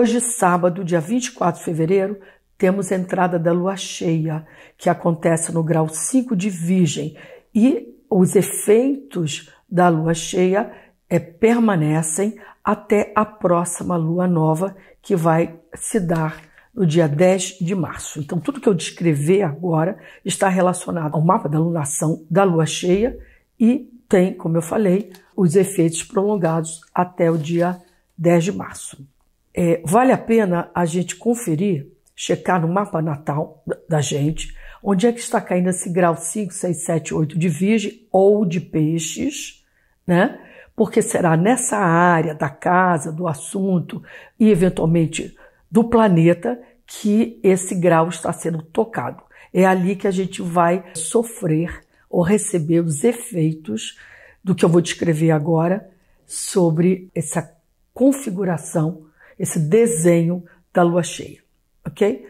Hoje, sábado, dia 24 de fevereiro, temos a entrada da lua cheia, que acontece no grau 5 de Virgem, e os efeitos da lua cheia é, permanecem até a próxima lua nova, que vai se dar no dia 10 de março. Então, tudo que eu descrever agora está relacionado ao mapa da lunação da lua cheia e tem, como eu falei, os efeitos prolongados até o dia 10 de março é, vale a pena a gente conferir, checar no mapa natal da gente, onde é que está caindo esse grau 5, 6, 7, 8 de virgem ou de peixes, né? Porque será nessa área da casa, do assunto e eventualmente do planeta que esse grau está sendo tocado. É ali que a gente vai sofrer ou receber os efeitos do que eu vou descrever agora sobre essa configuração esse desenho da lua cheia, ok?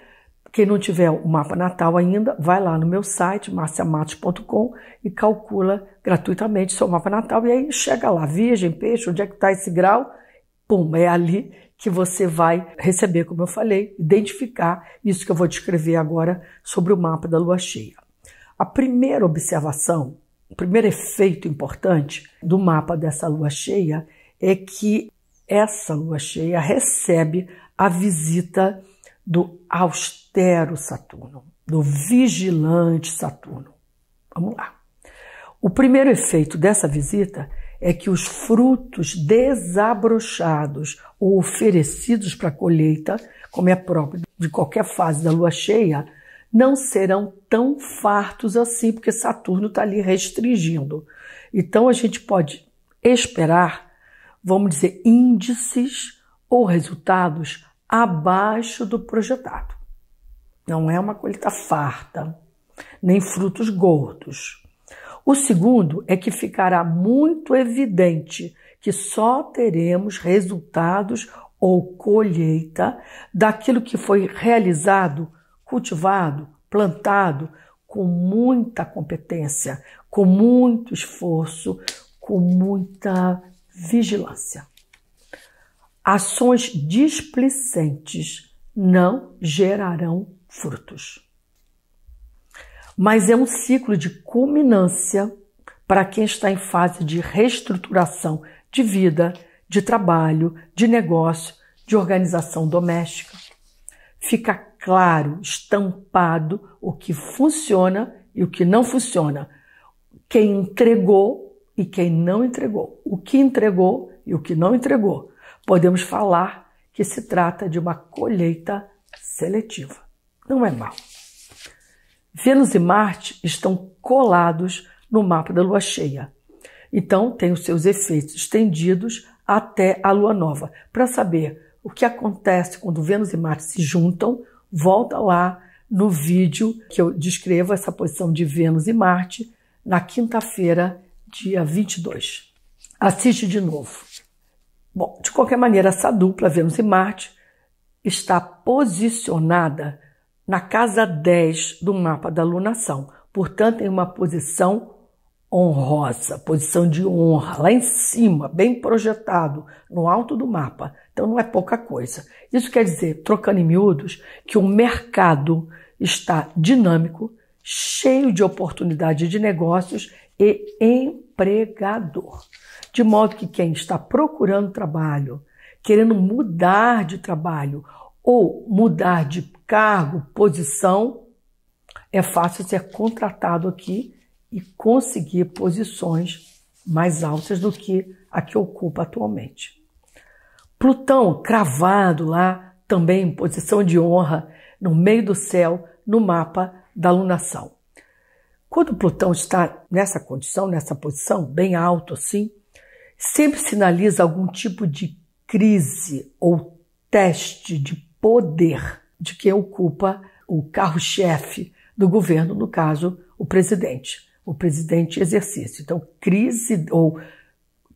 Quem não tiver o mapa natal ainda, vai lá no meu site, marciamatos.com, e calcula gratuitamente seu mapa natal. E aí chega lá, virgem, peixe, onde é que está esse grau? Pum, é ali que você vai receber, como eu falei, identificar isso que eu vou descrever agora sobre o mapa da lua cheia. A primeira observação, o primeiro efeito importante do mapa dessa lua cheia é que essa lua cheia recebe a visita do austero Saturno, do vigilante Saturno. Vamos lá. O primeiro efeito dessa visita é que os frutos desabrochados ou oferecidos para colheita, como é próprio de qualquer fase da lua cheia, não serão tão fartos assim, porque Saturno está ali restringindo. Então a gente pode esperar vamos dizer, índices ou resultados abaixo do projetado. Não é uma colheita tá farta, nem frutos gordos. O segundo é que ficará muito evidente que só teremos resultados ou colheita daquilo que foi realizado, cultivado, plantado com muita competência, com muito esforço, com muita vigilância. Ações displicentes não gerarão frutos. Mas é um ciclo de culminância para quem está em fase de reestruturação de vida, de trabalho, de negócio, de organização doméstica. Fica claro, estampado, o que funciona e o que não funciona. Quem entregou e quem não entregou, o que entregou e o que não entregou. Podemos falar que se trata de uma colheita seletiva. Não é mal. Vênus e Marte estão colados no mapa da lua cheia. Então, tem os seus efeitos estendidos até a lua nova. Para saber o que acontece quando Vênus e Marte se juntam, volta lá no vídeo que eu descrevo essa posição de Vênus e Marte na quinta-feira dia 22. Assiste de novo. Bom, de qualquer maneira, essa dupla Vênus e Marte está posicionada na casa 10 do mapa da lunação. Portanto, em uma posição honrosa, posição de honra, lá em cima, bem projetado, no alto do mapa. Então não é pouca coisa. Isso quer dizer, trocando em miúdos, que o mercado está dinâmico, cheio de oportunidade de negócios e empregador. De modo que quem está procurando trabalho, querendo mudar de trabalho ou mudar de cargo, posição, é fácil ser contratado aqui e conseguir posições mais altas do que a que ocupa atualmente. Plutão cravado lá, também em posição de honra, no meio do céu, no mapa da lunação. Quando Plutão está nessa condição, nessa posição, bem alto assim, sempre sinaliza algum tipo de crise ou teste de poder de quem ocupa o carro-chefe do governo, no caso, o presidente, o presidente exercício. Então, crise ou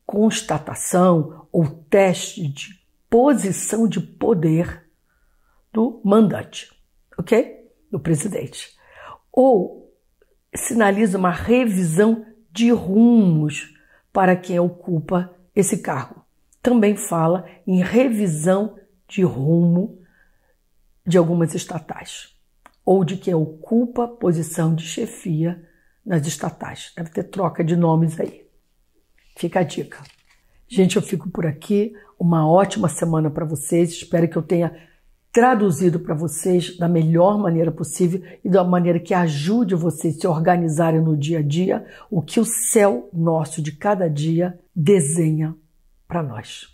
constatação ou teste de posição de poder do mandante, ok? Do presidente. Ou sinaliza uma revisão de rumos para quem ocupa esse cargo. Também fala em revisão de rumo de algumas estatais ou de quem ocupa posição de chefia nas estatais. Deve ter troca de nomes aí. Fica a dica. Gente, eu fico por aqui. Uma ótima semana para vocês. Espero que eu tenha traduzido para vocês da melhor maneira possível e da maneira que ajude vocês a se organizarem no dia a dia o que o céu nosso de cada dia desenha para nós.